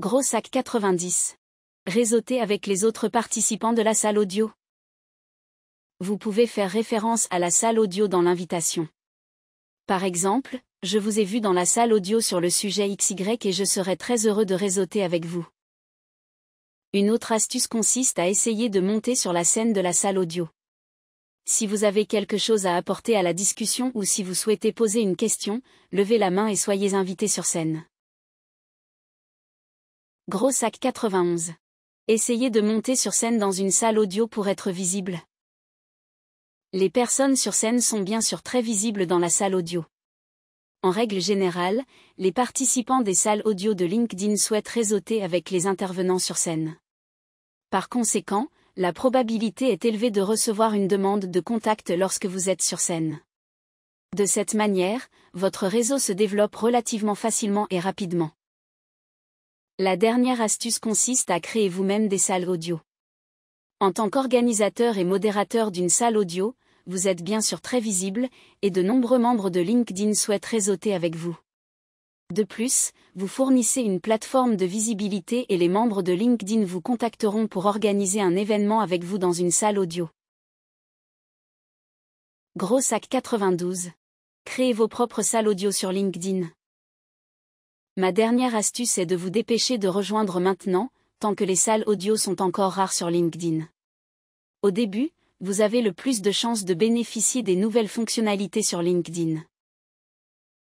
Gros sac 90. Réseauter avec les autres participants de la salle audio. Vous pouvez faire référence à la salle audio dans l'invitation. Par exemple, je vous ai vu dans la salle audio sur le sujet XY et je serai très heureux de réseauter avec vous. Une autre astuce consiste à essayer de monter sur la scène de la salle audio. Si vous avez quelque chose à apporter à la discussion ou si vous souhaitez poser une question, levez la main et soyez invité sur scène. Gros sac 91. Essayez de monter sur scène dans une salle audio pour être visible. Les personnes sur scène sont bien sûr très visibles dans la salle audio. En règle générale, les participants des salles audio de LinkedIn souhaitent réseauter avec les intervenants sur scène. Par conséquent, la probabilité est élevée de recevoir une demande de contact lorsque vous êtes sur scène. De cette manière, votre réseau se développe relativement facilement et rapidement. La dernière astuce consiste à créer vous-même des salles audio. En tant qu'organisateur et modérateur d'une salle audio, vous êtes bien sûr très visible, et de nombreux membres de LinkedIn souhaitent réseauter avec vous. De plus, vous fournissez une plateforme de visibilité et les membres de LinkedIn vous contacteront pour organiser un événement avec vous dans une salle audio. Gros sac 92. Créez vos propres salles audio sur LinkedIn. Ma dernière astuce est de vous dépêcher de rejoindre maintenant, tant que les salles audio sont encore rares sur LinkedIn. Au début, vous avez le plus de chances de bénéficier des nouvelles fonctionnalités sur LinkedIn.